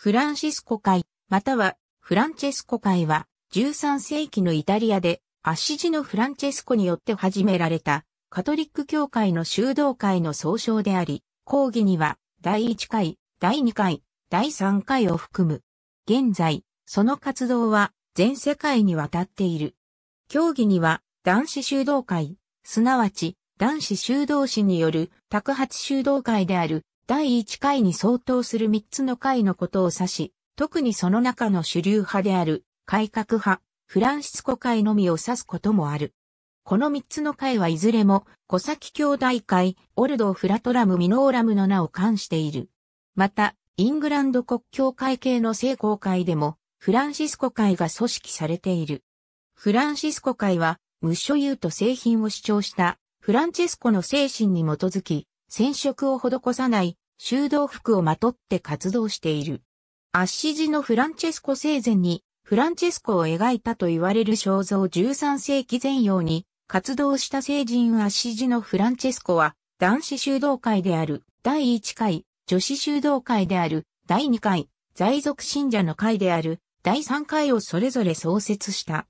フランシスコ会、またはフランチェスコ会は、13世紀のイタリアで、アッシジのフランチェスコによって始められた、カトリック教会の修道会の総称であり、講義には、第1回、第2回、第3回を含む。現在、その活動は、全世界にわたっている。教義には、男子修道会、すなわち、男子修道士による、宅発修道会である、第1回に相当する3つの回のことを指し、特にその中の主流派である、改革派、フランシスコ会のみを指すこともある。この3つの会はいずれも、小崎兄弟会、オルドフラトラム・ミノーラムの名を冠している。また、イングランド国教会系の聖公会でも、フランシスコ会が組織されている。フランシスコ会は、無所有と製品を主張した、フランチェスコの精神に基づき、染色を施さない修道服をまとって活動している。アッシジのフランチェスコ生前にフランチェスコを描いたと言われる肖像13世紀前うに活動した聖人アッシジのフランチェスコは男子修道会である第1回、女子修道会である第2回、在属信者の会である第3回をそれぞれ創設した。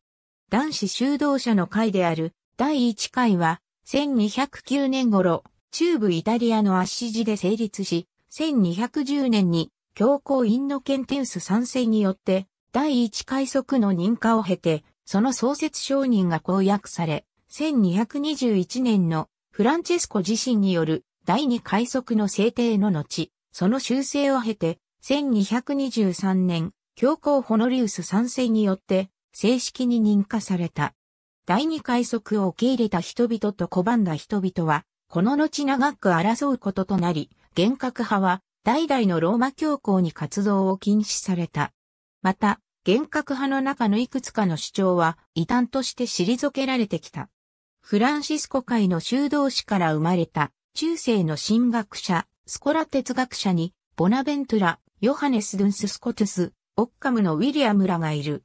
男子修道者の会である第1回は1209年頃、中部イタリアの圧死寺で成立し、1210年に教皇インノケンティウス賛世によって第一回則の認可を経て、その創設承認が公約され、1221年のフランチェスコ自身による第二回則の制定の後、その修正を経て、1223年、教皇ホノリウス賛世によって正式に認可された。第二回則を受け入れた人々と拒んだ人々は、この後長く争うこととなり、厳格派は代々のローマ教皇に活動を禁止された。また、厳格派の中のいくつかの主張は異端として退けられてきた。フランシスコ会の修道士から生まれた中世の神学者、スコラ哲学者に、ボナベントラ、ヨハネス・ドゥンス・スコトゥス、オッカムのウィリアムらがいる。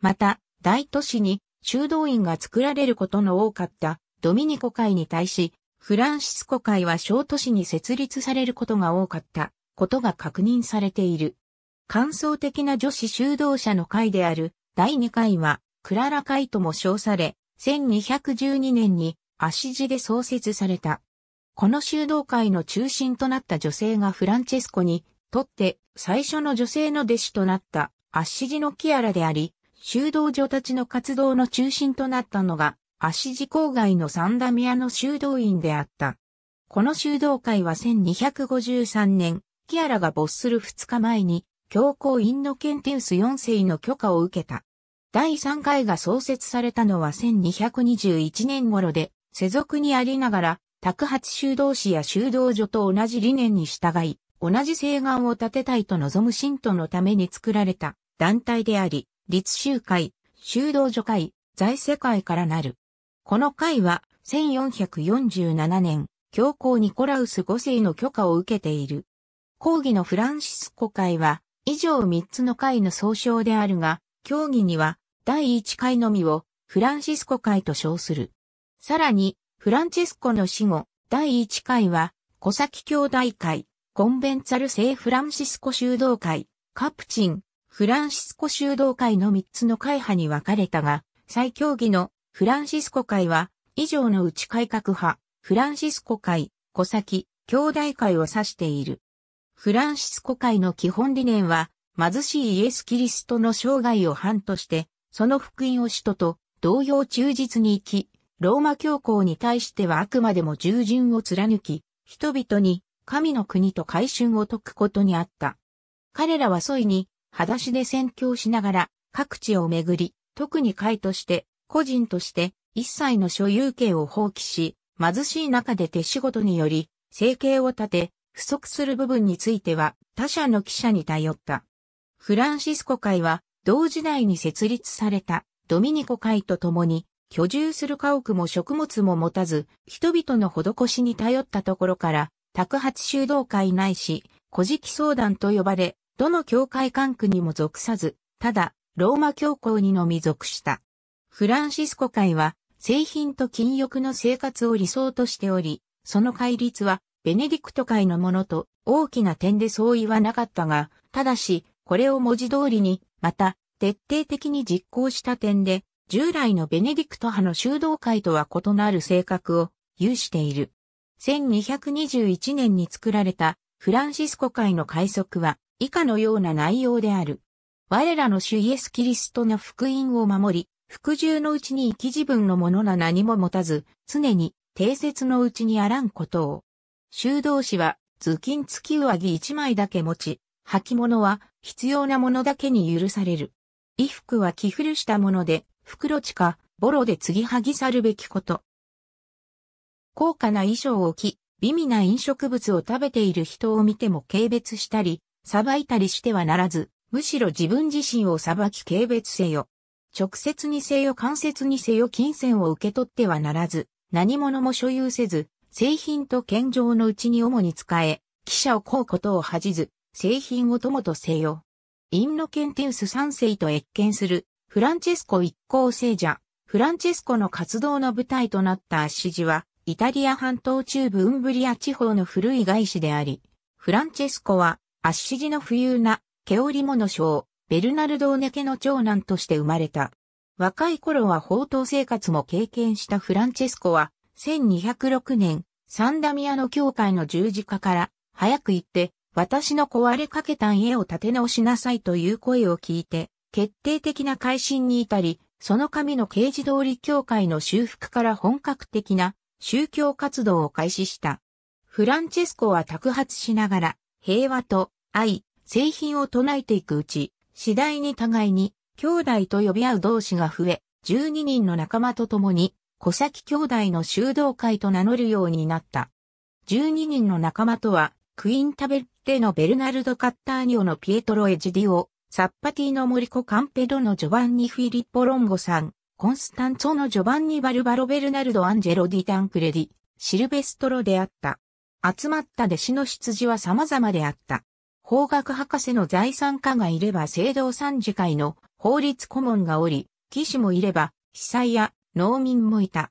また、大都市に修道院が作られることの多かったドミニコ会に対し、フランシスコ会は小都市に設立されることが多かったことが確認されている。感想的な女子修道者の会である第2回はクララ会とも称され、1212年に足地で創設された。この修道会の中心となった女性がフランチェスコにとって最初の女性の弟子となったアッシジのキアラであり、修道女たちの活動の中心となったのが足地郊外のサンダミアの修道院であった。この修道会は1253年、キアラが没する2日前に、教皇インノケンテウス4世の許可を受けた。第3回が創設されたのは1221年頃で、世俗にありながら、宅発修道士や修道女と同じ理念に従い、同じ請願を立てたいと望む信徒のために作られた団体であり、立集会、修道女会、財世界からなる。この会は1447年、教皇ニコラウス5世の許可を受けている。講義のフランシスコ会は、以上3つの会の総称であるが、協議には第1回のみをフランシスコ会と称する。さらに、フランチェスコの死後、第1回は、小崎兄弟会、コンベンツァル聖フランシスコ修道会、カプチン、フランシスコ修道会の3つの会派に分かれたが、再教義のフランシスコ会は、以上のうち改革派、フランシスコ会、小崎、兄弟会を指している。フランシスコ会の基本理念は、貧しいイエス・キリストの生涯を反として、その福音を使徒と同様忠実に生き、ローマ教皇に対してはあくまでも従順を貫き、人々に神の国と改春を解くことにあった。彼らは添いに、裸足で宣教しながら各地を巡り、特に会として個人として一切の所有権を放棄し、貧しい中で手仕事により、生計を立て、不足する部分については他社の記者に頼った。フランシスコ会は同時代に設立されたドミニコ会と共に居住する家屋も食物も持たず人々の施しに頼ったところから宅発修道会ないし古事記相談と呼ばれどの教会管区にも属さずただローマ教皇にのみ属した。フランシスコ会は、製品と禁欲の生活を理想としており、その戒律は、ベネディクト会のものと大きな点で相違はなかったが、ただし、これを文字通りに、また、徹底的に実行した点で、従来のベネディクト派の修道会とは異なる性格を有している。1221年に作られたフランシスコ会の改則は以下のような内容である。我らの主イエス・キリストの福音を守り、服従のうちに生き自分のものな何も持たず、常に定説のうちにあらんことを。修道士は、頭巾付き上着一枚だけ持ち、履物は必要なものだけに許される。衣服は着古したもので、袋地か、ボロで継ぎはぎ去るべきこと。高価な衣装を着、美味な飲食物を食べている人を見ても軽蔑したり、裁いたりしてはならず、むしろ自分自身を裁き軽蔑せよ。直接にせよ間接にせよ金銭を受け取ってはならず、何者も所有せず、製品と献上のうちに主に使え、記者をこうことを恥じず、製品を友とせよ。インノケンテウス三世と越見する、フランチェスコ一行聖者、フランチェスコの活動の舞台となったアッシジは、イタリア半島中部ウンブリア地方の古い外資であり、フランチェスコは、アッシジの富裕な、ケオリモのベルナルド・オネケの長男として生まれた。若い頃は宝刀生活も経験したフランチェスコは、1206年、サンダミアの教会の十字架から、早く行って、私の壊れかけた家を建て直しなさいという声を聞いて、決定的な改心に至り、その神の刑事通り教会の修復から本格的な宗教活動を開始した。フランチェスコは托発しながら、平和と愛、製品を唱えていくうち、次第に互いに、兄弟と呼び合う同士が増え、12人の仲間と共に、小崎兄弟の修道会と名乗るようになった。12人の仲間とは、クインタベッテのベルナルド・カッターニオのピエトロ・エジディオ、サッパティのモリコ・カンペドのジョバンニ・フィリッポ・ロンゴさん、コンスタンツォのジョバンニ・バルバロ・ベルナルド・アンジェロ・ディ・タンクレディ、シルベストロであった。集まった弟子の羊は様々であった。法学博士の財産家がいれば制度参事会の法律顧問がおり、騎士もいれば、司祭や農民もいた。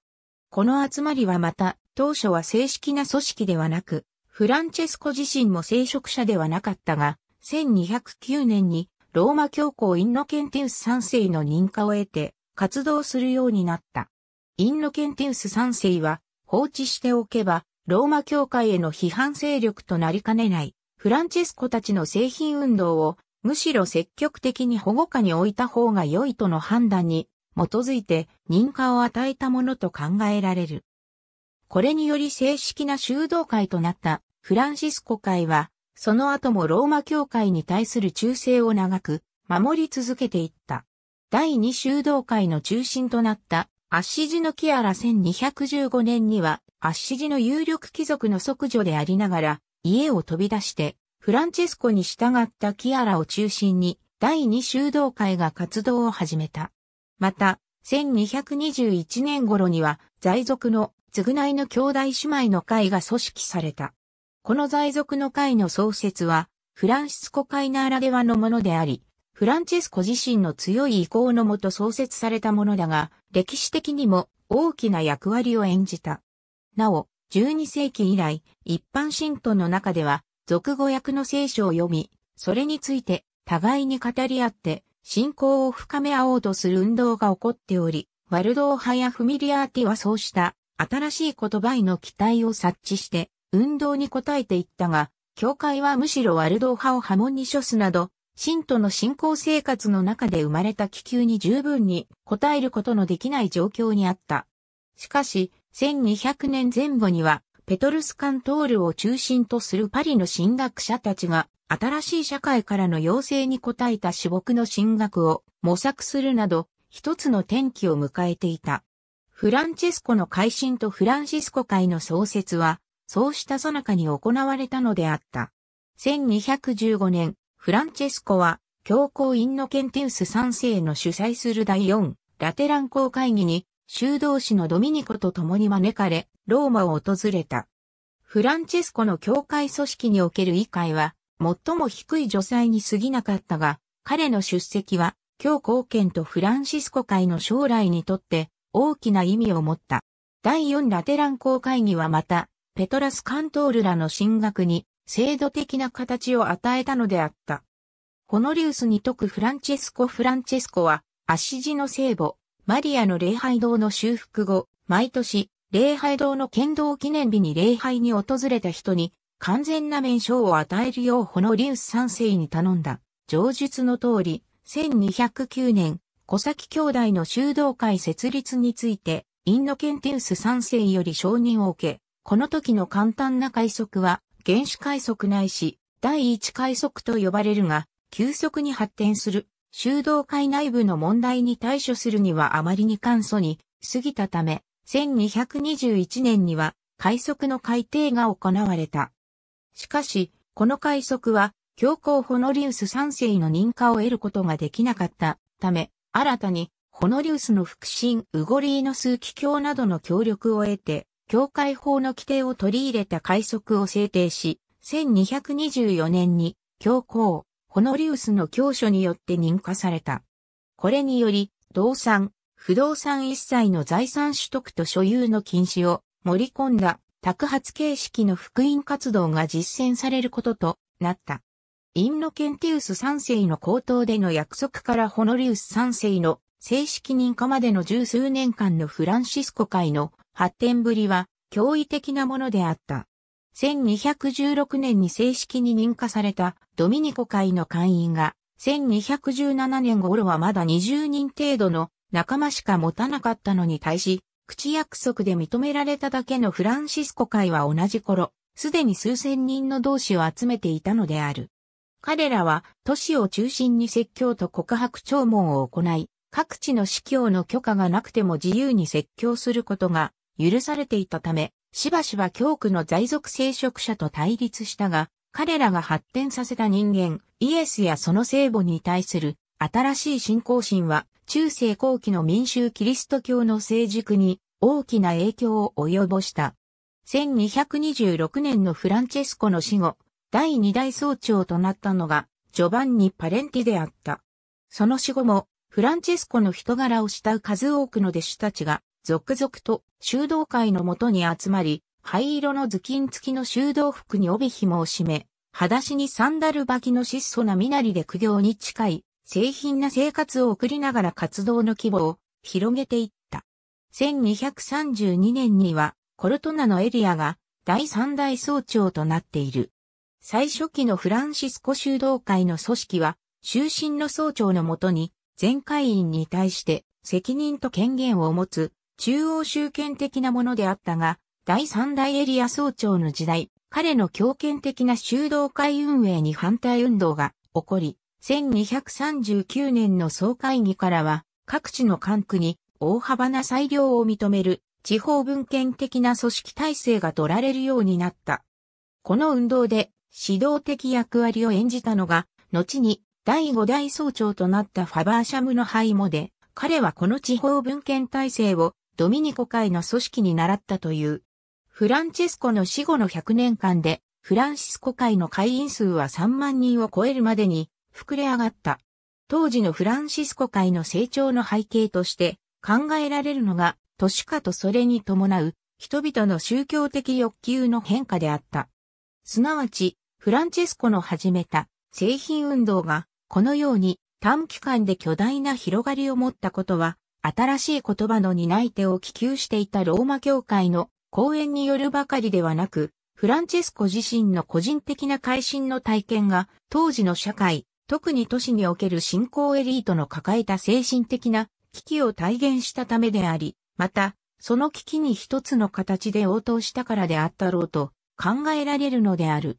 この集まりはまた、当初は正式な組織ではなく、フランチェスコ自身も聖職者ではなかったが、1209年にローマ教皇インノケンティウス3世の認可を得て活動するようになった。インノケンティウス3世は放置しておけばローマ教会への批判勢力となりかねないフランチェスコたちの製品運動をむしろ積極的に保護下に置いた方が良いとの判断に基づいて認可を与えたものと考えられる。これにより正式な修道会となったフランシスコ会は、その後もローマ教会に対する忠誠を長く守り続けていった。第二修道会の中心となったアッシジのキアラ1215年には、アッシジの有力貴族の即女でありながら、家を飛び出して、フランチェスコに従ったキアラを中心に第二修道会が活動を始めた。また、1221年頃には在属の償いの兄弟姉妹の会が組織された。この在属の会の創設は、フランシスコ会ならではのものであり、フランチェスコ自身の強い意向のもと創設されたものだが、歴史的にも大きな役割を演じた。なお、12世紀以来、一般信徒の中では、俗語訳の聖書を読み、それについて互いに語り合って、信仰を深め合おうとする運動が起こっており、ワルドー派やフミリアーティはそうした新しい言葉への期待を察知して、運動に応えていったが、教会はむしろワルドー派を波紋に処すなど、信徒の信仰生活の中で生まれた気球に十分に応えることのできない状況にあった。しかし、1200年前後には、ペトルスカントールを中心とするパリの神学者たちが、新しい社会からの要請に応えた至極の神学を模索するなど、一つの転機を迎えていた。フランチェスコの改新とフランシスコ会の創設は、そうした最中に行われたのであった。1215年、フランチェスコは、教皇インノケンテウス3世の主催する第4ラテラン公会議に修道士のドミニコと共に招かれ、ローマを訪れた。フランチェスコの教会組織における異会は、最も低い助裁に過ぎなかったが、彼の出席は、教皇圏とフランシスコ会の将来にとって大きな意味を持った。第四ラテラン公会議はまた、ペトラス・カントールらの進学に制度的な形を与えたのであった。ホノリウスに説くフランチェスコ・フランチェスコは、アシジの聖母、マリアの礼拝堂の修復後、毎年、礼拝堂の剣道記念日に礼拝に訪れた人に、完全な面賞を与えるようホノリウス3世に頼んだ。上述の通り、1209年、小崎兄弟の修道会設立について、インノケンティウス3世より承認を受け、この時の簡単な快速は、原始快速ないし、第一快速と呼ばれるが、急速に発展する修道会内部の問題に対処するにはあまりに簡素に過ぎたため、1221年には快速の改定が行われた。しかし、この快速は、教皇ホノリウス3世の認可を得ることができなかったため、新たに、ホノリウスの腹心ウゴリーノ数奇教などの協力を得て、教会法の規定を取り入れた快速を制定し、1224年に、教皇、ホノリウスの教書によって認可された。これにより、動産、不動産一切の財産取得と所有の禁止を盛り込んだ宅発形式の福音活動が実践されることとなった。インノケンティウス3世の口頭での約束からホノリウス3世の正式認可までの十数年間のフランシスコ会の発展ぶりは驚異的なものであった。1216年に正式に認可されたドミニコ会の会員が、1217年頃はまだ20人程度の仲間しか持たなかったのに対し、口約束で認められただけのフランシスコ会は同じ頃、すでに数千人の同志を集めていたのである。彼らは都市を中心に説教と告白聴聞を行い、各地の司教の許可がなくても自由に説教することが許されていたため、しばしば教区の在属聖職者と対立したが、彼らが発展させた人間、イエスやその聖母に対する新しい信仰心は、中世後期の民衆キリスト教の成熟に大きな影響を及ぼした。1226年のフランチェスコの死後、第二代総長となったのが、ジョバンニ・パレンティであった。その死後も、フランチェスコの人柄を慕う数多くの弟子たちが、続々と修道会のもとに集まり、灰色の頭巾付きの修道服に帯紐を締め、裸足にサンダル履きの質素な身なりで苦行に近い、製品な生活を送りながら活動の規模を広げていった。1232年には、コルトナのエリアが第三大総長となっている。最初期のフランシスコ修道会の組織は、終身の総長のもとに、全会員に対して責任と権限を持つ中央集権的なものであったが、第三大エリア総長の時代、彼の強権的な修道会運営に反対運動が起こり、1239年の総会議からは、各地の管区に大幅な裁量を認める地方文献的な組織体制が取られるようになった。この運動で指導的役割を演じたのが、後に第五代総長となったファバーシャムのハイモで、彼はこの地方文献体制をドミニコ会の組織に習ったという。フランチェスコの死後の100年間で、フランシスコ会の会員数は3万人を超えるまでに膨れ上がった。当時のフランシスコ会の成長の背景として考えられるのが都市化とそれに伴う人々の宗教的欲求の変化であった。すなわち、フランチェスコの始めた製品運動がこのように短期間で巨大な広がりを持ったことは新しい言葉の担い手を希求していたローマ教会の講演によるばかりではなく、フランチェスコ自身の個人的な改心の体験が当時の社会、特に都市における信仰エリートの抱えた精神的な危機を体現したためであり、また、その危機に一つの形で応答したからであったろうと考えられるのである。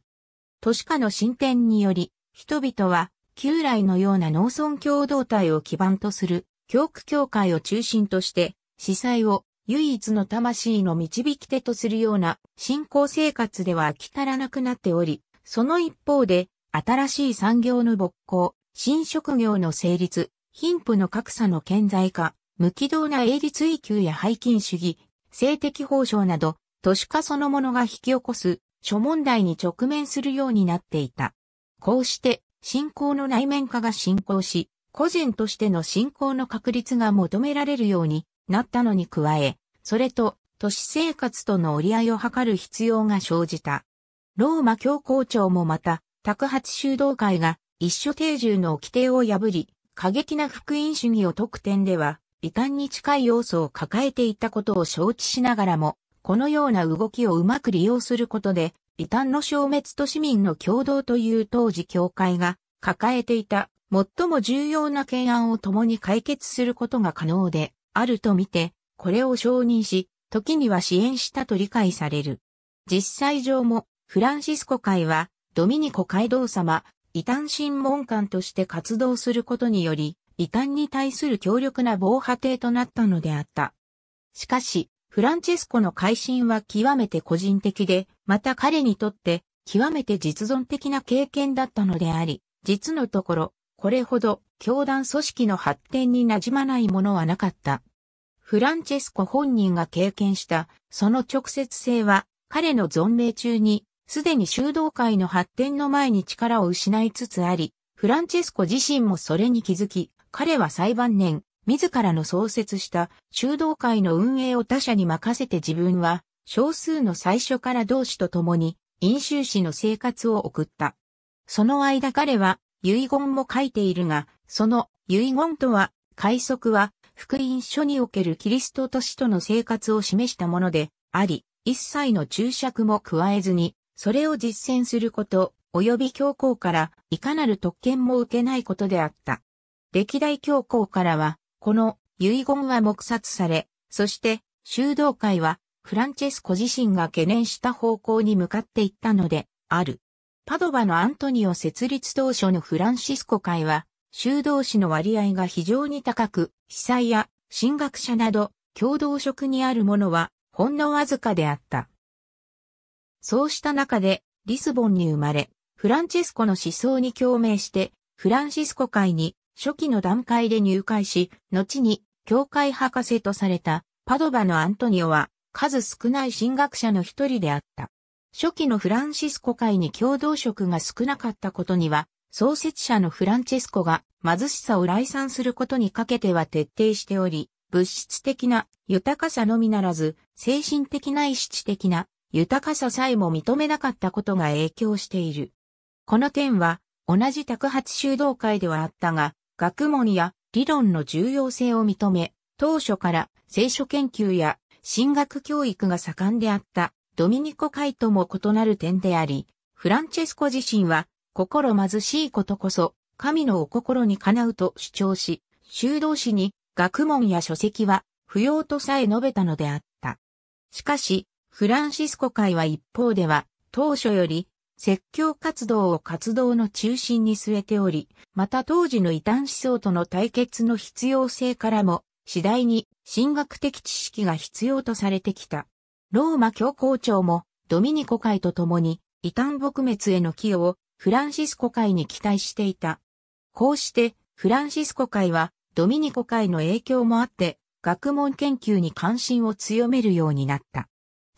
都市化の進展により、人々は旧来のような農村共同体を基盤とする教区教会を中心として、司祭を唯一の魂の導き手とするような信仰生活では飽き足らなくなっており、その一方で、新しい産業の勃興、新職業の成立、貧富の格差の顕在化、無軌道な営利追求や背金主義、性的報奨など、都市化そのものが引き起こす諸問題に直面するようになっていた。こうして、信仰の内面化が進行し、個人としての信仰の確立が求められるようになったのに加え、それと都市生活との折り合いを図る必要が生じた。ローマ教皇庁もまた、宅発修道会が一所定住の規定を破り、過激な福音主義を得点では、異端に近い要素を抱えていたことを承知しながらも、このような動きをうまく利用することで、異端の消滅と市民の共同という当時教会が抱えていた最も重要な懸案を共に解決することが可能であるとみて、これを承認し、時には支援したと理解される。実際上も、フランシスコ会は、ドミニコ街道様、異端審問官として活動することにより、異端に対する強力な防波堤となったのであった。しかし、フランチェスコの会心は極めて個人的で、また彼にとって極めて実存的な経験だったのであり、実のところ、これほど教団組織の発展に馴染まないものはなかった。フランチェスコ本人が経験したその直接性は彼の存命中にすでに修道会の発展の前に力を失いつつあり、フランチェスコ自身もそれに気づき、彼は裁判年、自らの創設した修道会の運営を他者に任せて自分は少数の最初から同志と共に飲酒士の生活を送った。その間彼は遺言も書いているが、その遺言とは、快速は、福音書におけるキリストと使との生活を示したものであり、一切の注釈も加えずに、それを実践すること、及び教皇からいかなる特権も受けないことであった。歴代教皇からは、この遺言は黙殺され、そして修道会はフランチェスコ自身が懸念した方向に向かっていったのである。パドバのアントニオ設立当初のフランシスコ会は、修道士の割合が非常に高く、司祭や神学者など、共同職にあるものは、ほんのわずかであった。そうした中で、リスボンに生まれ、フランチェスコの思想に共鳴して、フランシスコ会に初期の段階で入会し、後に教会博士とされたパドバのアントニオは数少ない神学者の一人であった。初期のフランシスコ会に共同職が少なかったことには、創設者のフランチェスコが貧しさを来賛することにかけては徹底しており、物質的な豊かさのみならず、精神的な意識的な豊かささえも認めなかったことが影響している。この点は、同じ宅発修道会ではあったが、学問や理論の重要性を認め、当初から聖書研究や進学教育が盛んであったドミニコ・会とも異なる点であり、フランチェスコ自身は、心貧しいことこそ、神のお心にかなうと主張し、修道士に学問や書籍は不要とさえ述べたのであった。しかし、フランシスコ会は一方では、当初より説教活動を活動の中心に据えており、また当時の異端思想との対決の必要性からも、次第に神学的知識が必要とされてきた。ローマ教皇庁もドミニコ会と共に異端撲滅への寄与をフランシスコ会に期待していた。こうしてフランシスコ会はドミニコ会の影響もあって学問研究に関心を強めるようになった。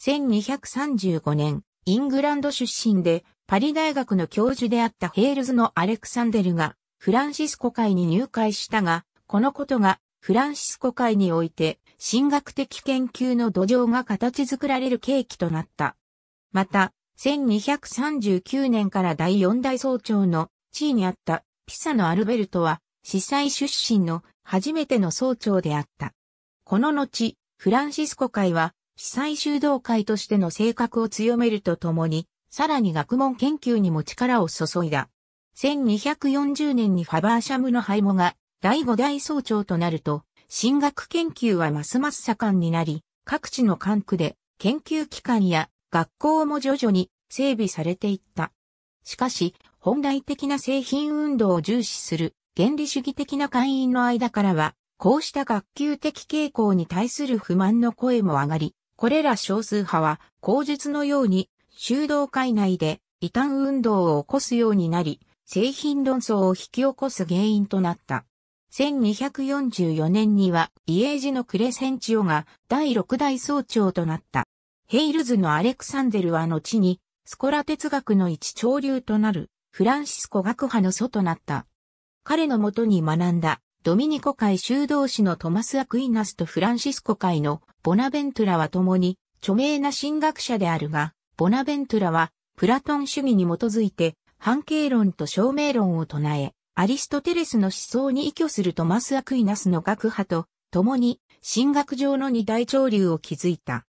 1235年、イングランド出身でパリ大学の教授であったヘールズのアレクサンデルがフランシスコ会に入会したが、このことがフランシスコ会において神学的研究の土壌が形作られる契機となった。また、1239年から第4代総長の地位にあったピサのアルベルトは、司祭出身の初めての総長であった。この後、フランシスコ会は、司祭修道会としての性格を強めるとともに、さらに学問研究にも力を注いだ。1240年にファバーシャムのハイモが第5代総長となると、進学研究はますます盛んになり、各地の管区で研究機関や学校も徐々に整備されていった。しかし、本来的な製品運動を重視する原理主義的な会員の間からは、こうした学級的傾向に対する不満の声も上がり、これら少数派は、口述のように、修道会内で異端運動を起こすようになり、製品論争を引き起こす原因となった。1244年には家路のクレセンチオが第6代総長となった。ヘイルズのアレクサンデルは後にスコラ哲学の一潮流となるフランシスコ学派の祖となった。彼のもとに学んだドミニコ会修道士のトマス・アクイナスとフランシスコ会のボナベントラは共に著名な神学者であるが、ボナベントラはプラトン主義に基づいて反径論と証明論を唱え、アリストテレスの思想に依拠するトマス・アクイナスの学派と、共に、神学上の二大潮流を築いた。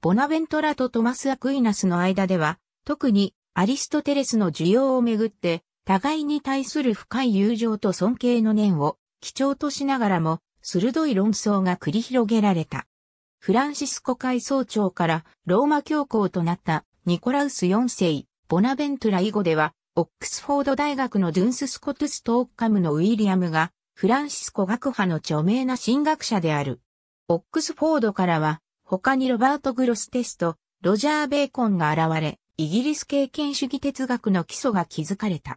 ボナベントラとトマス・アクイナスの間では、特にアリストテレスの需要をめぐって、互いに対する深い友情と尊敬の念を基調としながらも、鋭い論争が繰り広げられた。フランシスコ会総長からローマ教皇となったニコラウス4世、ボナベントラ以後では、オックスフォード大学のドゥンス・スコトゥス・トーカムのウィリアムが、フランシスコ学派の著名な神学者である。オックスフォードからは、他にロバート・グロステスト、ロジャー・ベーコンが現れ、イギリス経験主義哲学の基礎が築かれた。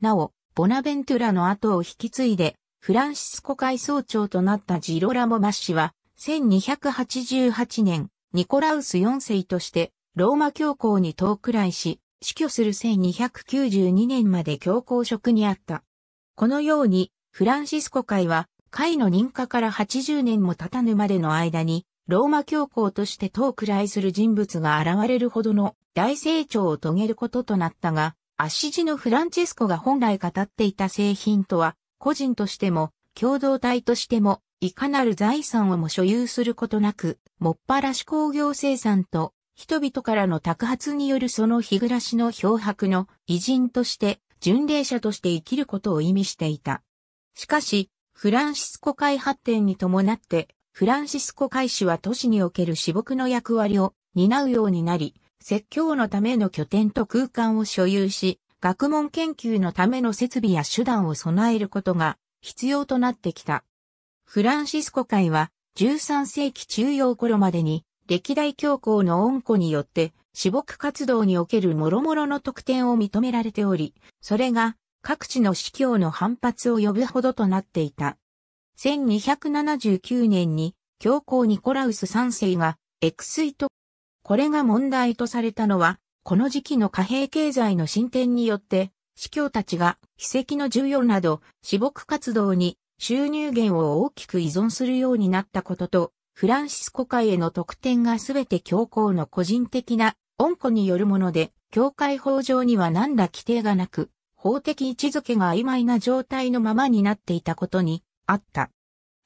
なお、ボナベントゥラの後を引き継いで、フランシスコ会総長となったジロラモ・マッシは、1288年、ニコラウス4世として、ローマ教皇に遠くらいし、死去する1292年まで教皇職にあった。このように、フランシスコ会は、会の認可から80年も経たぬまでの間に、ローマ教皇として遠くらいする人物が現れるほどの大成長を遂げることとなったが、アッシジのフランチェスコが本来語っていた製品とは、個人としても、共同体としても、いかなる財産をも所有することなく、もっぱらし工業生産と人々からの托発によるその日暮らしの漂白の偉人として巡礼者として生きることを意味していた。しかし、フランシスコ会発展に伴って、フランシスコ会士は都市における私牧の役割を担うようになり、説教のための拠点と空間を所有し、学問研究のための設備や手段を備えることが必要となってきた。フランシスコ会は13世紀中央頃までに歴代教皇の恩子によって、私牧活動における諸々の特典を認められており、それが各地の司教の反発を呼ぶほどとなっていた。1279年に教皇ニコラウス3世がエクスイト。これが問題とされたのは、この時期の貨幣経済の進展によって、司教たちが秘跡の重要など、私牧活動に収入源を大きく依存するようになったことと、フランシスコ会への特典がすべて教皇の個人的な恩子によるもので、教会法上には何ら規定がなく、法的位置づけが曖昧な状態のままになっていたことにあった。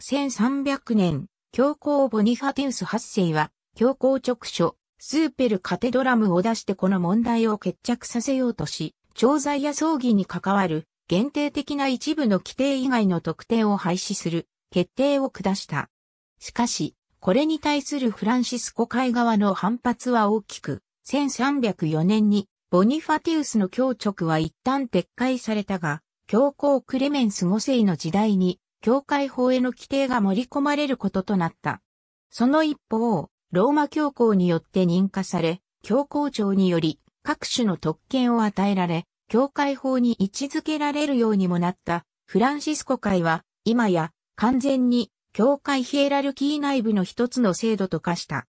1300年、教皇ボニファティウス8世は、教皇直書、スーペルカテドラムを出してこの問題を決着させようとし、調剤や葬儀に関わる限定的な一部の規定以外の特典を廃止する決定を下した。しかし、これに対するフランシスコ会側の反発は大きく、1304年にボニファティウスの教直は一旦撤回されたが、教皇クレメンス5世の時代に、教会法への規定が盛り込まれることとなった。その一方、ローマ教皇によって認可され、教皇庁により各種の特権を与えられ、教会法に位置づけられるようにもなったフランシスコ会は、今や完全に教会ヒエラルキー内部の一つの制度と化した。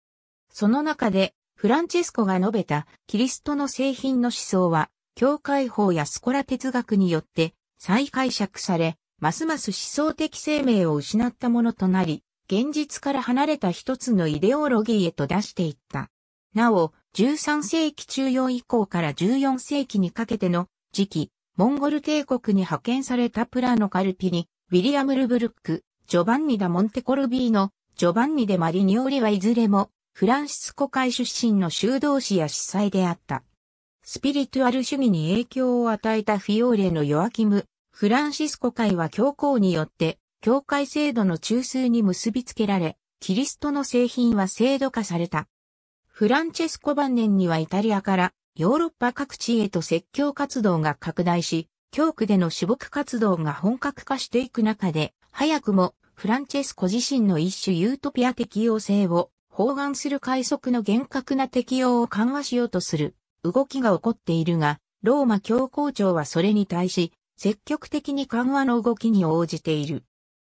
その中で、フランチェスコが述べたキリストの製品の思想は、教会法やスコラ哲学によって再解釈され、ますます思想的生命を失ったものとなり、現実から離れた一つのイデオロギーへと出していった。なお、13世紀中央以降から14世紀にかけての時期、モンゴル帝国に派遣されたプラノカルピに、ウィリアム・ルブルック、ジョバンニ・ダ・モンテコルビーノ、ジョバンニ・デ・マリニオリはいずれも、フランシスコ会出身の修道士や司祭であった。スピリチュアル主義に影響を与えたフィオーレのヨアキム、フランシスコ会は教皇によって、教会制度の中枢に結びつけられ、キリストの製品は制度化された。フランチェスコ晩年にはイタリアからヨーロッパ各地へと説教活動が拡大し、教区での私牧活動が本格化していく中で、早くもフランチェスコ自身の一種ユートピア適用性を包含する快速の厳格な適用を緩和しようとする動きが起こっているが、ローマ教皇庁はそれに対し、積極的に緩和の動きに応じている。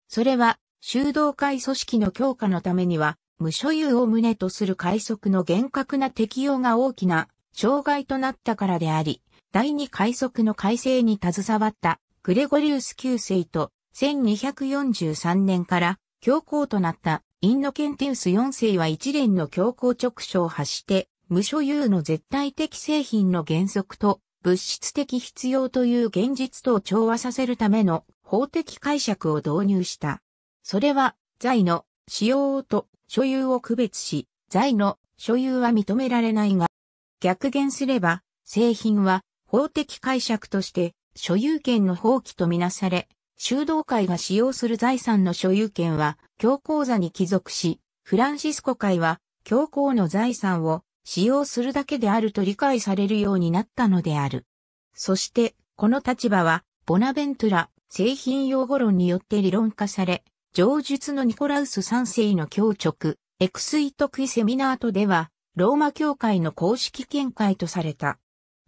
それは、修道会組織の強化のためには、無所有を旨とする快速の厳格な適用が大きな障害となったからであり、第二快速の改正に携わったグレゴリウス9世と1243年から教皇となったインノケンテウス4世は一連の教皇直書を発して、無所有の絶対的製品の原則と物質的必要という現実とを調和させるための法的解釈を導入した。それは、財の使用と所有を区別し、財の所有は認められないが、逆言すれば、製品は法的解釈として所有権の放棄とみなされ、修道会が使用する財産の所有権は教皇座に帰属し、フランシスコ会は教皇の財産を使用するだけであると理解されるようになったのである。そして、この立場は、ボナベントラ、製品用語論によって理論化され、上述のニコラウス3世の教直、エクスイトクイセミナートでは、ローマ教会の公式見解とされた。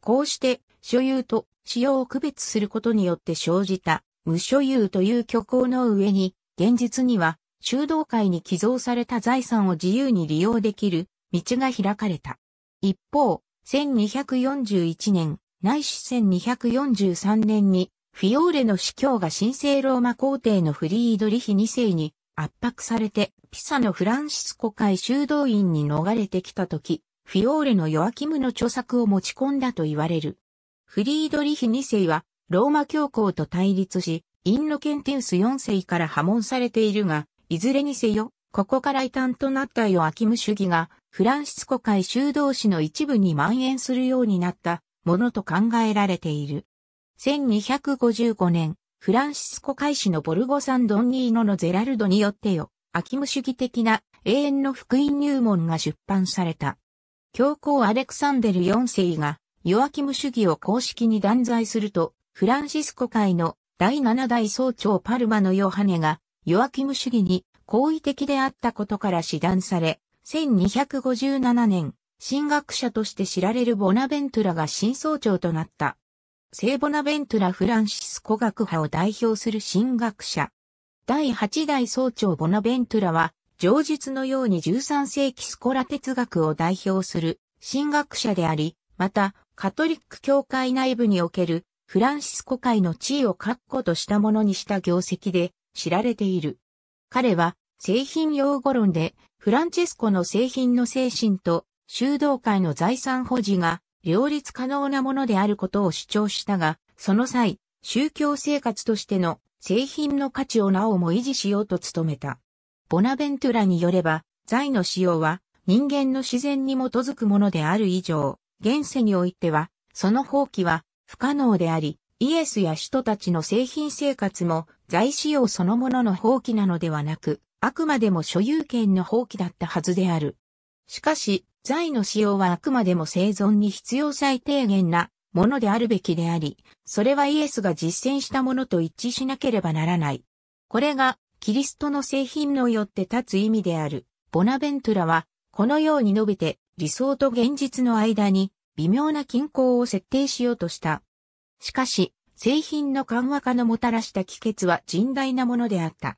こうして、所有と使用を区別することによって生じた無所有という虚構の上に、現実には、修道会に寄贈された財産を自由に利用できる道が開かれた。一方、1241年、内い1243年に、フィオーレの司教が神聖ローマ皇帝のフリードリヒ2世に圧迫されて、ピサのフランシスコ会修道院に逃れてきた時、フィオーレのヨアキムの著作を持ち込んだと言われる。フリードリヒ2世はローマ教皇と対立し、インノケンテウス4世から破門されているが、いずれにせよ、ここから異端となったヨアキム主義が、フランシスコ会修道士の一部に蔓延するようになったものと考えられている。1255年、フランシスコ会士のボルゴ・サン・ドンニーノのゼラルドによってよ、アキム主義的な永遠の福音入門が出版された。教皇アレクサンデル4世が、ヨアキム主義を公式に断罪すると、フランシスコ会の第七代総長パルマのヨハネが、ヨアキム主義に好意的であったことから指断され、1257年、神学者として知られるボナベントラが新総長となった。聖ボナベントラ・フランシスコ学派を代表する神学者。第八代総長ボナベントラは、上述のように13世紀スコラ哲学を代表する神学者であり、また、カトリック教会内部におけるフランシスコ会の地位を確固としたものにした業績で知られている。彼は製品用語論でフランチェスコの製品の精神と修道会の財産保持が両立可能なものであることを主張したが、その際、宗教生活としての製品の価値をなおも維持しようと努めた。ボナベントゥラによれば、財の使用は人間の自然に基づくものである以上、現世においては、その放棄は不可能であり、イエスや人たちの製品生活も財使用そのものの放棄なのではなく、あくまでも所有権の放棄だったはずである。しかし、財の使用はあくまでも生存に必要最低限なものであるべきであり、それはイエスが実践したものと一致しなければならない。これが、キリストの製品のよって立つ意味である。ボナベントラは、このように述べて、理想と現実の間に微妙な均衡を設定しようとした。しかし、製品の緩和化のもたらした帰結は甚大なものであった。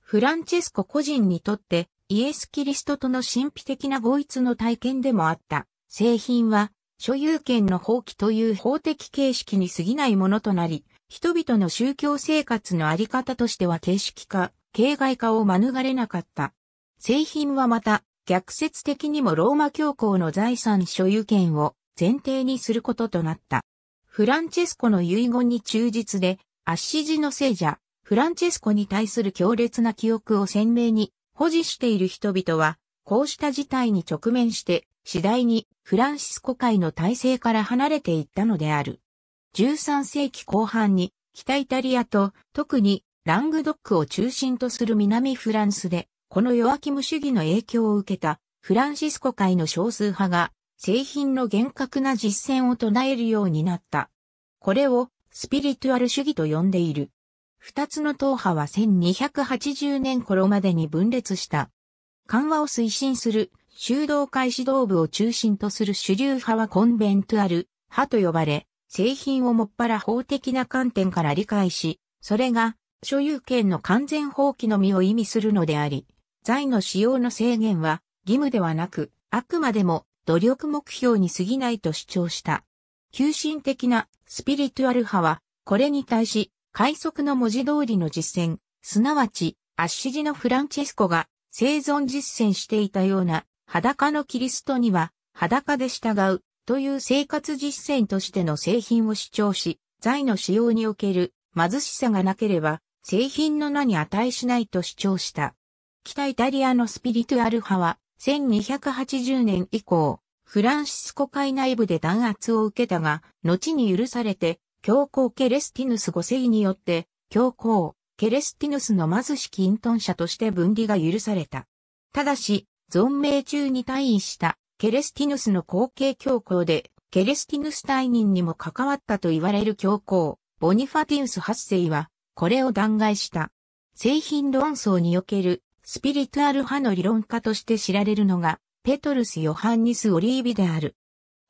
フランチェスコ個人にとってイエス・キリストとの神秘的な合一の体験でもあった。製品は所有権の放棄という法的形式に過ぎないものとなり、人々の宗教生活のあり方としては形式化、形外化を免れなかった。製品はまた、逆説的にもローマ教皇の財産所有権を前提にすることとなった。フランチェスコの遺言に忠実で、アッシジの聖者、フランチェスコに対する強烈な記憶を鮮明に保持している人々は、こうした事態に直面して、次第にフランシスコ会の体制から離れていったのである。13世紀後半に、北イタリアと、特にラングドックを中心とする南フランスで、この弱気無主義の影響を受けたフランシスコ会の少数派が製品の厳格な実践を唱えるようになった。これをスピリチュアル主義と呼んでいる。二つの党派は1280年頃までに分裂した。緩和を推進する修道会指導部を中心とする主流派はコンベントアル派と呼ばれ、製品をもっぱら法的な観点から理解し、それが所有権の完全放棄のみを意味するのであり、財の使用の制限は義務ではなく、あくまでも努力目標に過ぎないと主張した。急進的なスピリチュアル派は、これに対し、快速の文字通りの実践、すなわち、アッシジのフランチェスコが生存実践していたような、裸のキリストには、裸で従う、という生活実践としての製品を主張し、財の使用における貧しさがなければ、製品の名に値しないと主張した。北イタリアのスピリチュアル派は、1280年以降、フランシスコ海内部で弾圧を受けたが、後に許されて、教皇ケレスティヌス5世によって、教皇、ケレスティヌスの貧しき隠遁者として分離が許された。ただし、存命中に退位したケレスティヌスの後継教皇で、ケレスティヌス退任にも関わったと言われる教皇、ボニファティウス8世は、これを弾劾した。製品論争におけるスピリチュアル派の理論家として知られるのが、ペトルス・ヨハンニス・オリービである。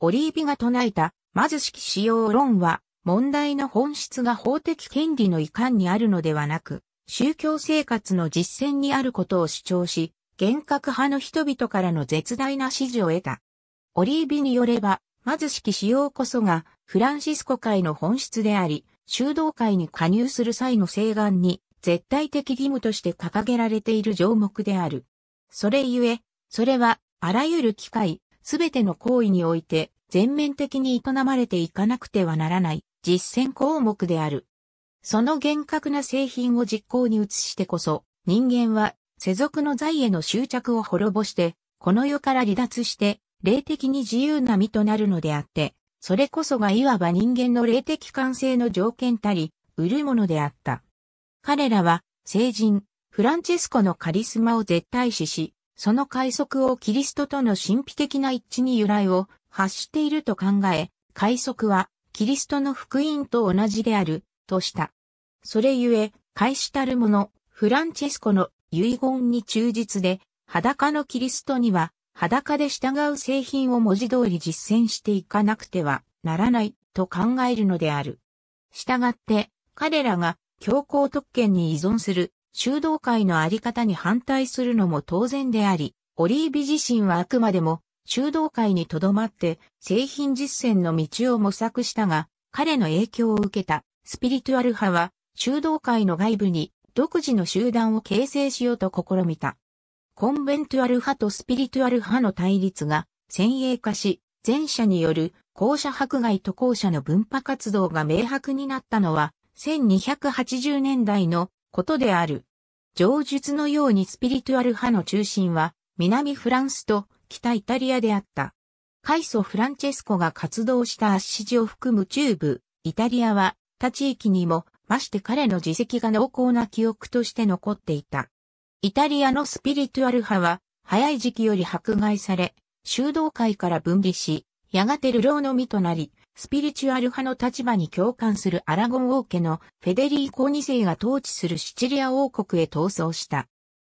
オリービが唱えた、貧しき使用論は、問題の本質が法的権利の遺憾にあるのではなく、宗教生活の実践にあることを主張し、厳格派の人々からの絶大な支持を得た。オリービによれば、貧しき使用こそが、フランシスコ会の本質であり、修道会に加入する際の請願に絶対的義務として掲げられている条目である。それゆえ、それは、あらゆる機会、すべての行為において、全面的に営まれていかなくてはならない、実践項目である。その厳格な製品を実行に移してこそ、人間は、世俗の財への執着を滅ぼして、この世から離脱して、霊的に自由な身となるのであって、それこそがいわば人間の霊的完成の条件たり、売るものであった。彼らは、聖人、フランチェスコのカリスマを絶対視し、その快速をキリストとの神秘的な一致に由来を発していると考え、快速はキリストの福音と同じである、とした。それゆえ、開始たる者、フランチェスコの遺言に忠実で、裸のキリストには、裸で従う製品を文字通り実践していかなくてはならないと考えるのである。従って、彼らが強行特権に依存する修道会のあり方に反対するのも当然であり、オリービ自身はあくまでも修道会にとどまって製品実践の道を模索したが、彼の影響を受けたスピリチュアル派は修道会の外部に独自の集団を形成しようと試みた。コンベントゥアル派とスピリチュアル派の対立が先鋭化し、前者による校舎迫害と校舎の分派活動が明白になったのは1280年代のことである。上述のようにスピリチュアル派の中心は南フランスと北イタリアであった。カイソ・フランチェスコが活動したッシジを含む中部、イタリアは他地域にもまして彼の自責が濃厚な記憶として残っていた。イタリアのスピリチュアル派は早い時期より迫害され、修道会から分離し、やがて流浪の実となり、スピリチュアル派の立場に共感するアラゴン王家のフェデリーコ2世が統治するシチリア王国へ逃走した。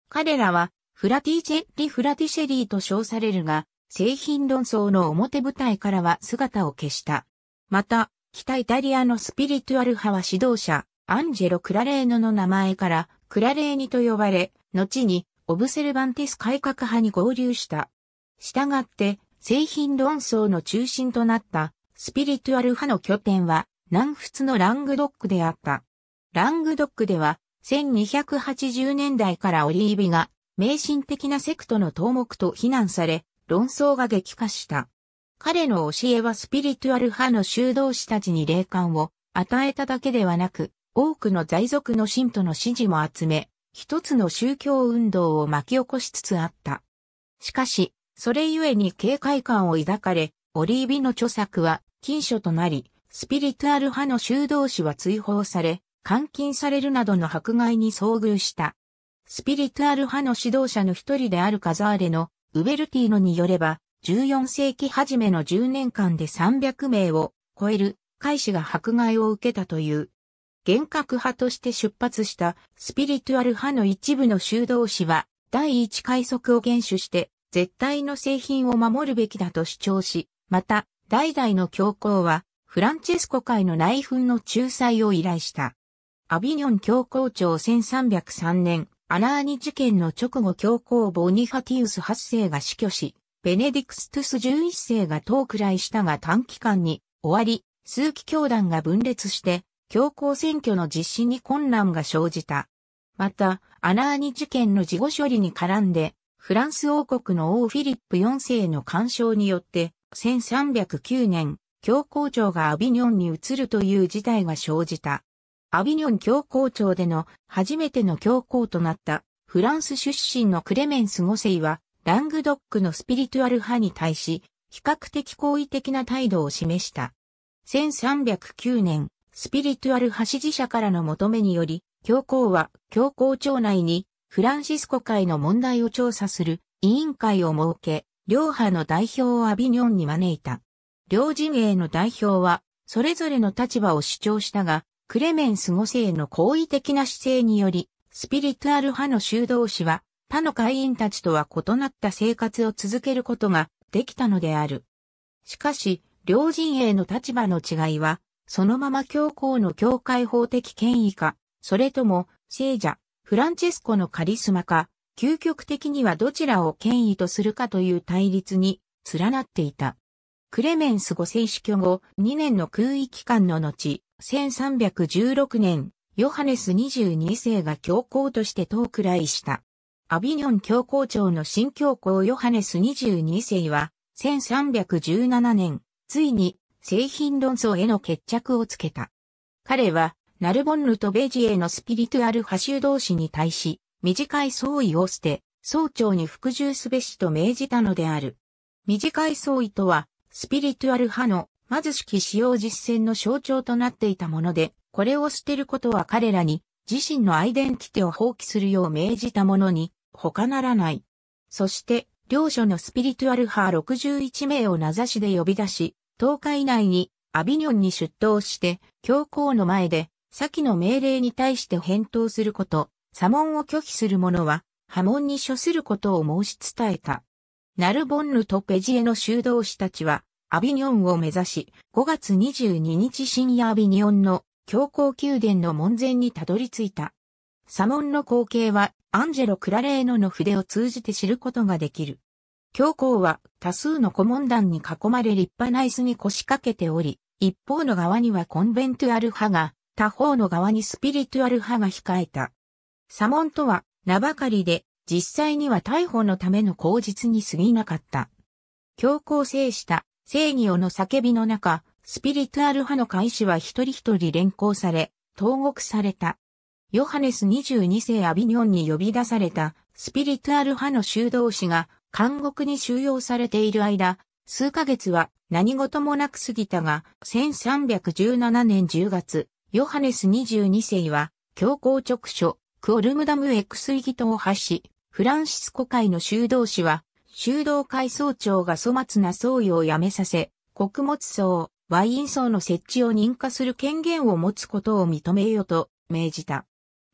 彼らはフラティチェリ・フラティシェリーと称されるが、製品論争の表舞台からは姿を消した。また、北イタリアのスピリチュアル派は指導者、アンジェロ・クラレーノの名前から、クラレーニと呼ばれ、後に、オブセルバンティス改革派に合流した。したがって、製品論争の中心となった、スピリチュアル派の拠点は南仏のラングドックであった。ラングドックでは1280年代からオリービが迷信的なセクトの頭目と非難され、論争が激化した。彼の教えはスピリチュアル派の修道士たちに霊感を与えただけではなく、多くの在族の信徒の支持も集め、一つの宗教運動を巻き起こしつつあった。しかし、それゆえに警戒感を抱かれ、オリービの著作は禁書となり、スピリトゥアル派の修道士は追放され、監禁されるなどの迫害に遭遇した。スピリトゥアル派の指導者の一人であるカザーレのウベルティーノによれば、14世紀初めの10年間で300名を超える海士が迫害を受けたという。幻覚派として出発したスピリトゥアル派の一部の修道士は、第一快速を厳守して、絶対の製品を守るべきだと主張し、また、代々の教皇は、フランチェスコ会の内紛の仲裁を依頼した。アビニョン教皇庁1303年、アナーニ事件の直後教皇ボニファティウス8世が死去し、ベネディクストゥス11世が当くらいしたが短期間に終わり、数期教団が分裂して、教皇選挙の実施に混乱が生じた。また、アナーニ事件の事後処理に絡んで、フランス王国の王フィリップ4世の干渉によって、1309年、教皇庁がアビニョンに移るという事態が生じた。アビニョン教皇庁での初めての教皇となったフランス出身のクレメンス五世はラングドックのスピリチュアル派に対し比較的好意的な態度を示した。1309年、スピリチュアル派支持者からの求めにより、教皇は教皇庁内にフランシスコ会の問題を調査する委員会を設け、両派の代表をアビニョンに招いた。両陣営の代表は、それぞれの立場を主張したが、クレメンス5世の好意的な姿勢により、スピリチアル派の修道士は、他の会員たちとは異なった生活を続けることができたのである。しかし、両陣営の立場の違いは、そのまま教皇の教会法的権威か、それとも、聖者、フランチェスコのカリスマか、究極的にはどちらを権威とするかという対立に連なっていた。クレメンス5世死去後、2年の空域期間の後、1316年、ヨハネス22世が教皇として当ら来した。アビニョン教皇庁の新教皇ヨハネス22世は、1317年、ついに、製品論争への決着をつけた。彼は、ナルボンヌとベジエのスピリトゥアル派修道士に対し、短い相違を捨て、総長に服従すべしと命じたのである。短い相違とは、スピリチュアル派の貧しき使用実践の象徴となっていたもので、これを捨てることは彼らに自身のアイデンティティを放棄するよう命じたものに他ならない。そして、両所のスピリチュアル派61名を名指しで呼び出し、10日以内にアビニョンに出頭して、教皇の前で、先の命令に対して返答すること、左門を拒否する者は、破門に処することを申し伝えた。ナルボンヌとペジエの修道士たちは、アビニョンを目指し、5月22日深夜アビニョンの教皇宮殿の門前にたどり着いた。左門の光景は、アンジェロ・クラレーノの筆を通じて知ることができる。教皇は多数の顧問団に囲まれ立派な椅子に腰掛けており、一方の側にはコンベントゥアル派が、他方の側にスピリトゥアル派が控えた。サモンとは名ばかりで、実際には逮捕のための口実に過ぎなかった。強行制した正義をの叫びの中、スピリトアル派の開始は一人一人連行され、投獄された。ヨハネス22世アビニョンに呼び出されたスピリトアル派の修道士が監獄に収容されている間、数ヶ月は何事もなく過ぎたが、1317年10月、ヨハネス22世は強行直所、クオルムダム X イギト発し、フランシスコ会の修道士は、修道会総長が粗末な僧侶を辞めさせ、穀物層、ワイン層の設置を認可する権限を持つことを認めよと命じた。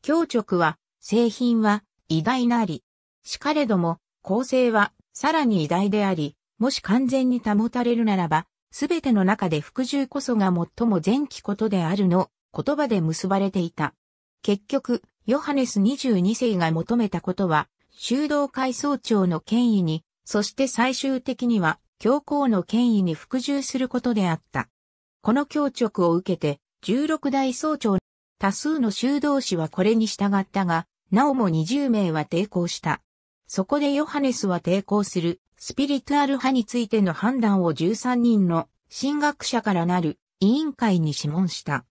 教直は、製品は偉大なり。しかれども、構成はさらに偉大であり、もし完全に保たれるならば、すべての中で服従こそが最も善期ことであるの言葉で結ばれていた。結局、ヨハネス22世が求めたことは、修道会総長の権威に、そして最終的には教皇の権威に服従することであった。この教直を受けて、16代総長、多数の修道士はこれに従ったが、なおも20名は抵抗した。そこでヨハネスは抵抗するスピリトゥアル派についての判断を13人の神学者からなる委員会に諮問した。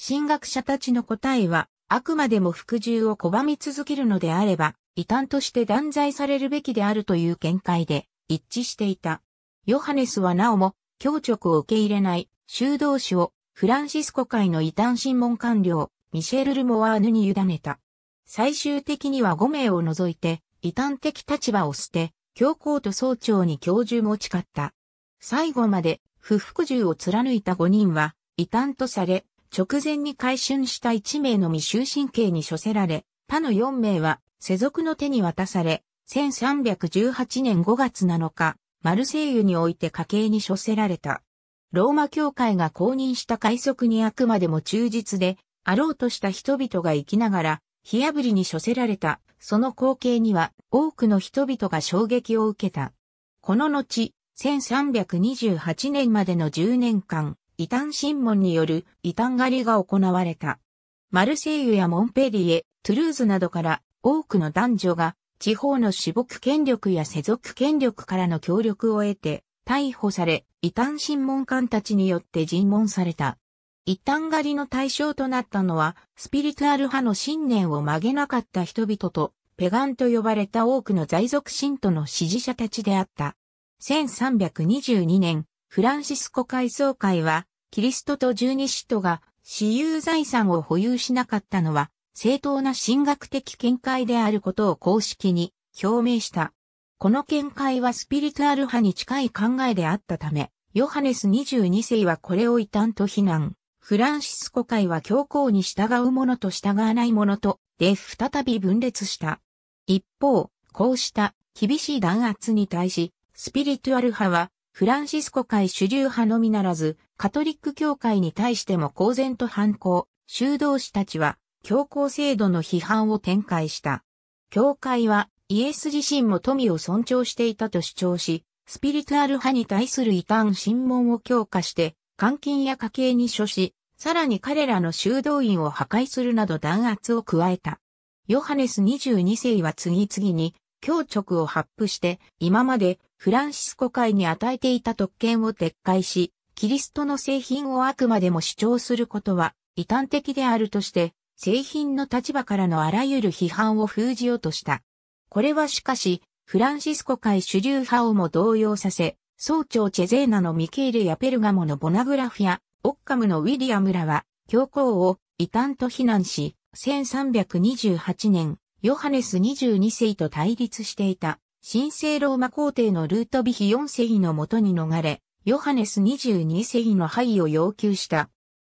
神学者たちの答えはあくまでも服従を拒み続けるのであれば、異端として断罪されるべきであるという見解で一致していた。ヨハネスはなおも、教直を受け入れない修道士をフランシスコ会の異端審問官僚、ミシェル・ルモワーヌに委ねた。最終的には5名を除いて、異端的立場を捨て、教皇と総長に教授も誓った。最後まで、不服従を貫いた5人は、異端とされ、直前に改春した1名のみ終身刑に処せられ、他の4名は世俗の手に渡され、1318年5月7日、マルセイユにおいて家計に処せられた。ローマ教会が公認した快速にあくまでも忠実で、あろうとした人々が生きながら、火破りに処せられた、その光景には多くの人々が衝撃を受けた。この後、1328年までの10年間、異端審問による異端狩りが行われた。マルセイユやモンペリエ、トゥルーズなどから多くの男女が地方の私牧権力や世俗権力からの協力を得て逮捕され、異端審問官たちによって尋問された。一旦狩りの対象となったのは、スピリチュアル派の信念を曲げなかった人々と、ペガンと呼ばれた多くの在族信徒の支持者たちであった。1322年、フランシスコ改装会は、キリストと十二使徒が私有財産を保有しなかったのは正当な神学的見解であることを公式に表明した。この見解はスピリチュアル派に近い考えであったため、ヨハネス22世はこれを異端と非難。フランシスコ会は教皇に従う者と従わない者と、で再び分裂した。一方、こうした厳しい弾圧に対し、スピリチュアル派は、フランシスコ会主流派のみならず、カトリック教会に対しても公然と反抗、修道士たちは教皇制度の批判を展開した。教会はイエス自身も富を尊重していたと主張し、スピリチュアル派に対する異端審問を強化して、監禁や家計に処し、さらに彼らの修道院を破壊するなど弾圧を加えた。ヨハネス22世は次々に教直を発布して、今までフランシスコ会に与えていた特権を撤回し、キリストの製品をあくまでも主張することは、異端的であるとして、製品の立場からのあらゆる批判を封じようとした。これはしかし、フランシスコ会主流派をも動揺させ、総長チェゼーナのミケーレやペルガモのボナグラフや、オッカムのウィリアムらは、教皇を異端と非難し、1328年、ヨハネス22世と対立していた、神聖ローマ皇帝のルートビヒ4世のもとに逃れ、ヨハネス22世の敗を要求した。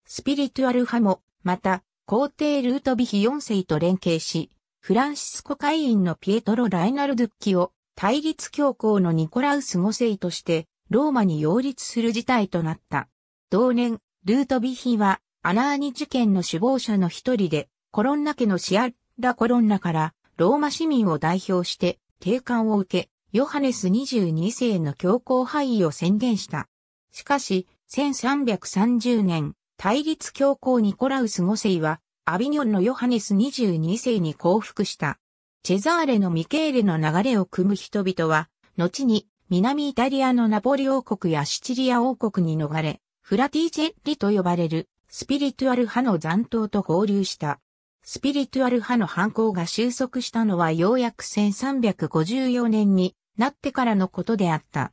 スピリチュアル派も、また、皇帝ルートビヒ4世と連携し、フランシスコ会員のピエトロ・ライナルドッキを対立教皇のニコラウス5世としてローマに擁立する事態となった。同年、ルートビヒはアナーニ事件の首謀者の一人でコロンナ家のシアッラ・コロンナからローマ市民を代表して定款を受け、ヨハネス22世の教皇廃位を宣言した。しかし、1330年、対立教皇ニコラウス5世は、アビニョンのヨハネス22世に降伏した。チェザーレのミケーレの流れを組む人々は、後に南イタリアのナポリ王国やシチリア王国に逃れ、フラティチェッリと呼ばれるスピリトゥアル派の残党と合流した。スピリトゥアル派の反抗が収束したのはようやく1354年になってからのことであった。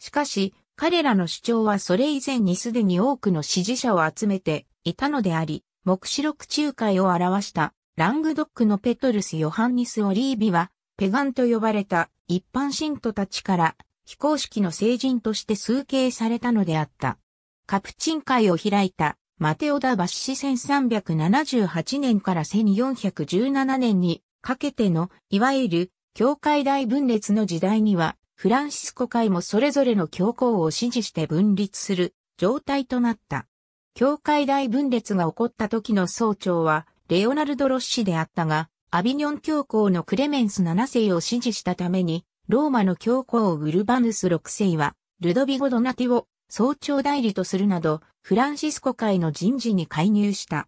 しかし、彼らの主張はそれ以前にすでに多くの支持者を集めていたのであり、目視録仲介を表したラングドックのペトルス・ヨハンニス・オリービは、ペガンと呼ばれた一般信徒たちから非公式の聖人として崇敬されたのであった。カプチン会を開いたマテオダ・バッシ1378年から1417年にかけての、いわゆる教会大分裂の時代には、フランシスコ会もそれぞれの教皇を支持して分立する状態となった。教会大分裂が起こった時の総長は、レオナルド・ロッシであったが、アビニョン教皇のクレメンス7世を支持したために、ローマの教皇ウルバヌス6世は、ルドビゴ・ドナティを総長代理とするなど、フランシスコ会の人事に介入した。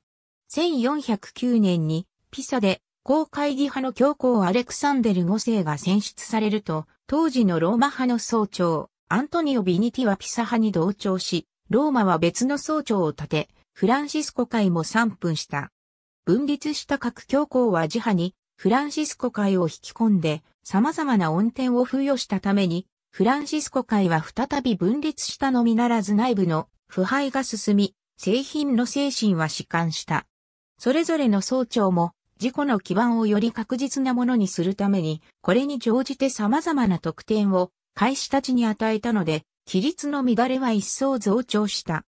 1409年にピサで公会議派の教皇アレクサンデル5世が選出されると、当時のローマ派の総長、アントニオ・ビニティはピサ派に同調し、ローマは別の総長を立て、フランシスコ会も3分した。分立した各教皇は自派に、フランシスコ会を引き込んで、様々な恩典を付与したために、フランシスコ会は再び分裂したのみならず内部の腐敗が進み、製品の精神は弛緩した。それぞれの総長も自己の基盤をより確実なものにするために、これに乗じて様々な特典を開始たちに与えたので、規律の乱れは一層増長した。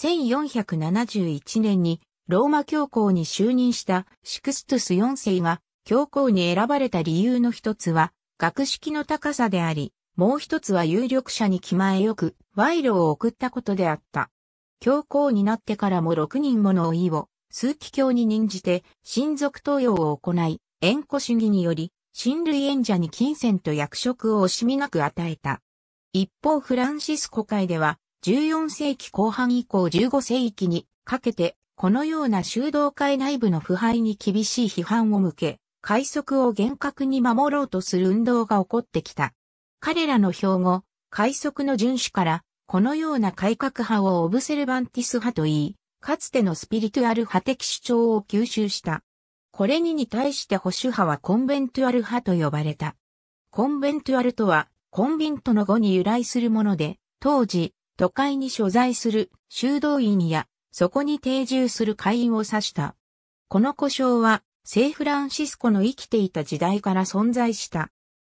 1471年にローマ教皇に就任したシクストゥス4世が教皇に選ばれた理由の一つは学識の高さであり、もう一つは有力者に気前よく賄賂を送ったことであった。教皇になってからも6人もの老いを枢機卿に任じて、親族登用を行い、縁故主義により、親類縁者に金銭と役職を惜しみなく与えた。一方フランシスコ会では、14世紀後半以降15世紀にかけて、このような修道会内部の腐敗に厳しい批判を向け、快速を厳格に守ろうとする運動が起こってきた。彼らの標語、快速の遵守から、このような改革派をオブセルバンティス派といい、かつてのスピリトゥアル派的主張を吸収した。これにに対して保守派はコンベントゥアル派と呼ばれた。コンベントゥアルとは、コンビントの語に由来するもので、当時、都会に所在する修道院や、そこに定住する会員を指した。この故障は、聖フランシスコの生きていた時代から存在した。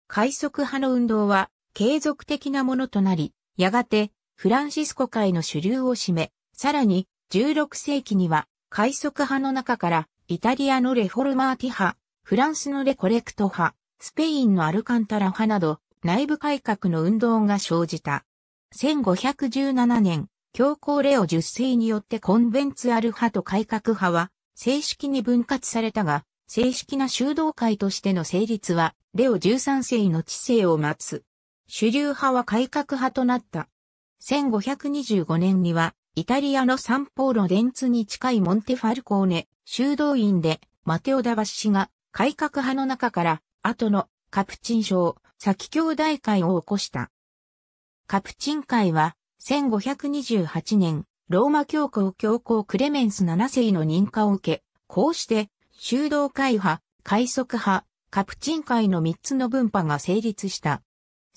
快速派の運動は、継続的なものとなり、やがて、フランシスコ会の主流を占め、さらに、16世紀には、快速派の中から、イタリアのレフォルマーティ派、フランスのレコレクト派、スペインのアルカンタラ派など、内部改革の運動が生じた。1517年、教皇レオ10世によってコンベンツアル派と改革派は、正式に分割されたが、正式な修道会としての成立は、レオ13世の知性を待つ。主流派は改革派となった。1525年には、イタリアのサンポーロ電通に近いモンテファルコーネ、修道院で、マテオダバッシが、改革派の中から、後の、カプチン賞、先兄弟会を起こした。カプチン会は、1528年、ローマ教皇教皇クレメンス7世の認可を受け、こうして、修道会派、快速派、カプチン会の3つの分派が成立した。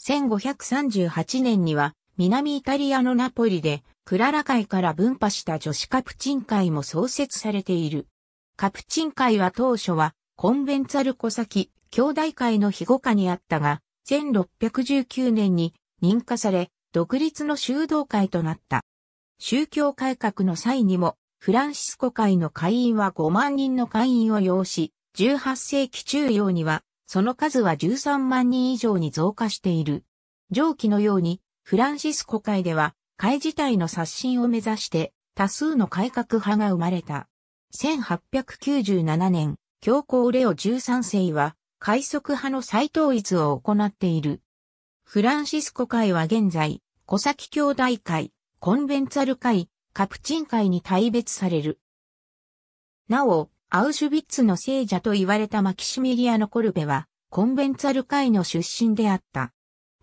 1538年には、南イタリアのナポリで、クララ会から分派した女子カプチン会も創設されている。カプチン会は当初はコンベンツァルコ先、兄弟会の庇護下にあったが、1619年に認可され、独立の修道会となった。宗教改革の際にも、フランシスコ会の会員は5万人の会員を要し、18世紀中央には、その数は13万人以上に増加している。上記のように、フランシスコ会では、会自体の刷新を目指して多数の改革派が生まれた。1897年、教皇レオ13世は、快速派の再統一を行っている。フランシスコ会は現在、小崎兄弟会、コンベンツァル会、カプチン会に大別される。なお、アウシュビッツの聖者と言われたマキシミリアのコルベは、コンベンツァル会の出身であった。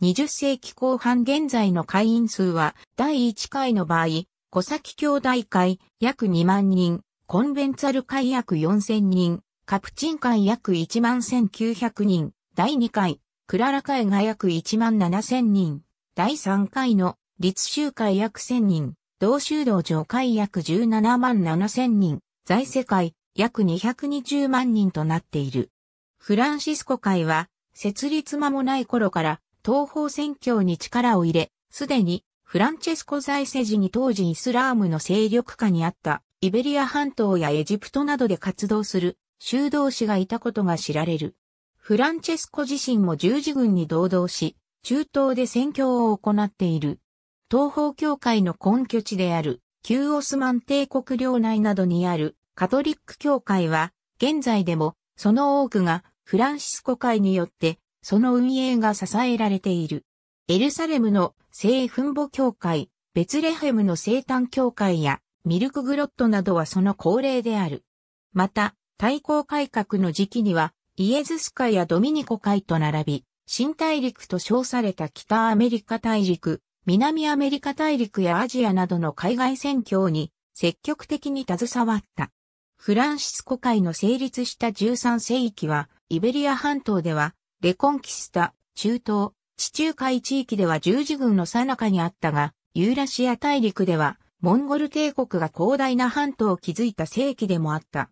20世紀後半現在の会員数は、第1回の場合、小崎兄弟会約2万人、コンベンツァル会約4000人、カプチン会約1万1900人、第2回、クララ会が約1万7000人、第3回の立州会約1000人、同州道場会約17万7000人、在世会約220万人となっている。フランシスコ会は、設立間もない頃から東方宣教に力を入れ、すでにフランチェスコ財政時に当時イスラームの勢力下にあったイベリア半島やエジプトなどで活動する修道士がいたことが知られる。フランチェスコ自身も十字軍に同道し、中東で宣教を行っている。東方教会の根拠地である、旧オスマン帝国領内などにあるカトリック教会は、現在でもその多くがフランシスコ会によってその運営が支えられている。エルサレムの聖墳墓協会、ベツレヘムの生誕協会やミルクグロットなどはその恒例である。また、対抗改革の時期には、イエズス会やドミニコ会と並び、新大陸と称された北アメリカ大陸、南アメリカ大陸やアジアなどの海外選挙に積極的に携わった。フランシスコ会の成立した13世紀は、イベリア半島ではレコンキスタ、中東、地中海地域では十字軍の最中にあったが、ユーラシア大陸では、モンゴル帝国が広大な半島を築いた世紀でもあった。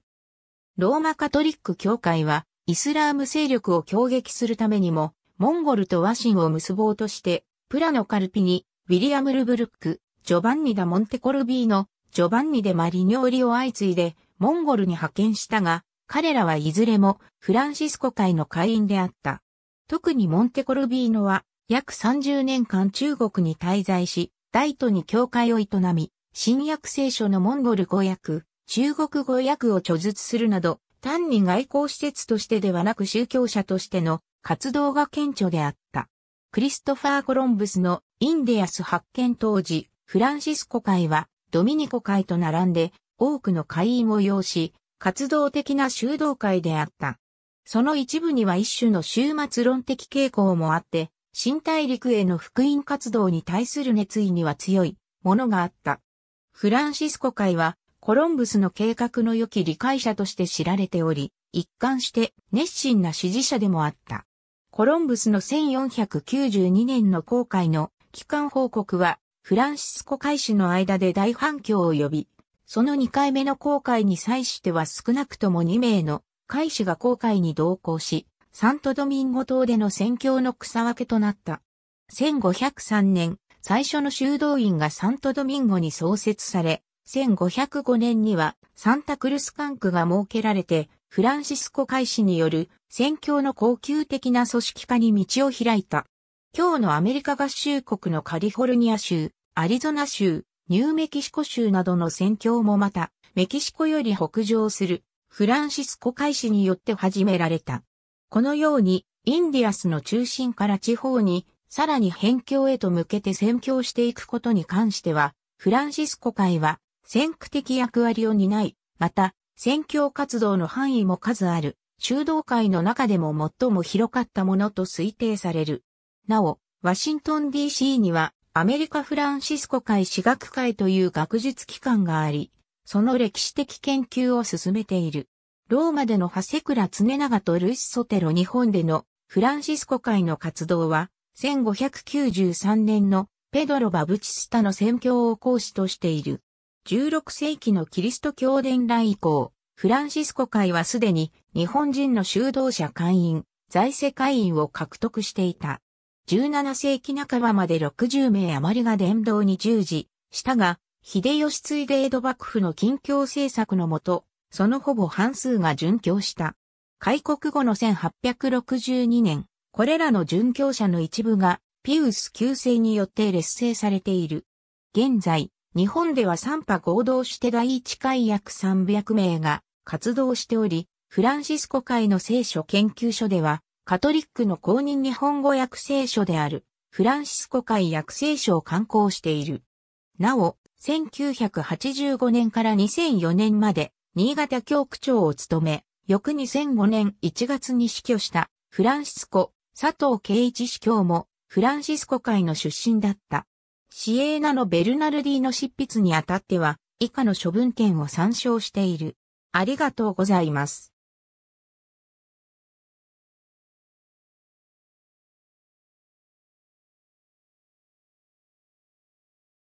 ローマカトリック教会は、イスラーム勢力を攻撃するためにも、モンゴルと和親を結ぼうとして、プラノカルピニ、ウィリアム・ルブルック、ジョバンニ・ダ・モンテコルビーノ、ジョバンニ・デ・マリニョーリを相次いで、モンゴルに派遣したが、彼らはいずれもフランシスコ会の会員であった。特にモンテコルビーノは約30年間中国に滞在し、大都に教会を営み、新約聖書のモンゴル語訳、中国語訳を著述するなど、単に外交施設としてではなく宗教者としての活動が顕著であった。クリストファー・コロンブスのインデアス発見当時、フランシスコ会はドミニコ会と並んで多くの会員を要し、活動的な修道会であった。その一部には一種の終末論的傾向もあって、新大陸への福音活動に対する熱意には強いものがあった。フランシスコ会はコロンブスの計画の良き理解者として知られており、一貫して熱心な支持者でもあった。コロンブスの1492年の公開の機関報告は、フランシスコ会士の間で大反響を呼び、その2回目の航海に際しては少なくとも2名の海士が航海に同行し、サントドミンゴ島での戦況の草分けとなった。1503年、最初の修道院がサントドミンゴに創設され、1505年にはサンタクルス管区が設けられて、フランシスコ海士による戦況の高級的な組織化に道を開いた。今日のアメリカ合衆国のカリフォルニア州、アリゾナ州、ニューメキシコ州などの戦況もまた、メキシコより北上するフランシスコ海士によって始められた。このように、インディアスの中心から地方に、さらに辺境へと向けて宣教していくことに関しては、フランシスコ会は、先駆的役割を担い、また、宣教活動の範囲も数ある、修道会の中でも最も広かったものと推定される。なお、ワシントン DC には、アメリカフランシスコ会私学会という学術機関があり、その歴史的研究を進めている。ローマでのハセクラ・ツネナガとルイス・ソテロ日本でのフランシスコ会の活動は、1593年のペドロ・バブチスタの宣教を講師としている。16世紀のキリスト教伝来以降、フランシスコ会はすでに日本人の修道者会員、財政会員を獲得していた。17世紀半ばまで60名余りが伝道に従事したが、秀吉追で江戸幕府の近況政策のもと、そのほぼ半数が殉教した。開国後の1862年、これらの殉教者の一部が、ピウス旧姓によって劣勢されている。現在、日本では3波合同して第一回約300名が活動しており、フランシスコ会の聖書研究所では、カトリックの公認日本語訳聖書である、フランシスコ会訳聖書を刊行している。なお、1985年から2004年まで、新潟教区長を務め、翌2005年1月に死去した、フランシスコ、佐藤圭一司教も、フランシスコ会の出身だった。シエーナのベルナルディの執筆にあたっては、以下の処分権を参照している。ありがとうございます。